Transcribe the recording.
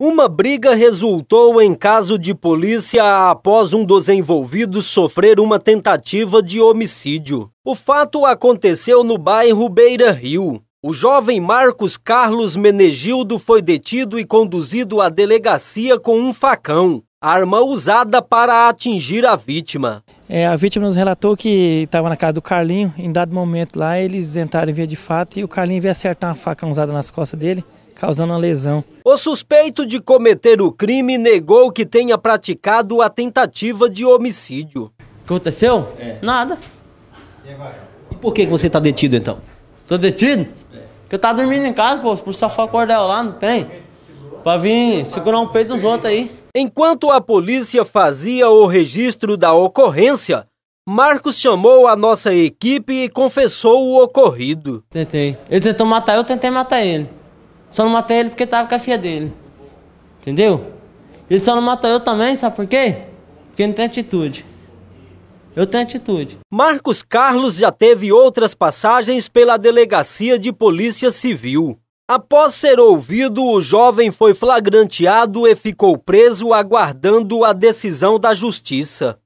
Uma briga resultou em caso de polícia após um dos envolvidos sofrer uma tentativa de homicídio. O fato aconteceu no bairro Beira Rio. O jovem Marcos Carlos Menegildo foi detido e conduzido à delegacia com um facão, arma usada para atingir a vítima. É, a vítima nos relatou que estava na casa do Carlinho, em dado momento lá eles entraram em via de fato e o Carlinho veio acertar uma faca usada nas costas dele causando a lesão. O suspeito de cometer o crime negou que tenha praticado a tentativa de homicídio. O que aconteceu? É. Nada. E agora? E por que você está detido então? Tô detido? É. Porque eu tava dormindo em casa, pô, por safar cordel lá, não tem? Pra vir segurar um peito dos outros aí. Enquanto a polícia fazia o registro da ocorrência, Marcos chamou a nossa equipe e confessou o ocorrido. Tentei. Ele tentou matar eu, tentei matar ele. Só não matei ele porque tava com a filha dele. Entendeu? Ele só não matou eu também, sabe por quê? Porque não tem atitude. Eu tenho atitude. Marcos Carlos já teve outras passagens pela Delegacia de Polícia Civil. Após ser ouvido, o jovem foi flagranteado e ficou preso aguardando a decisão da justiça.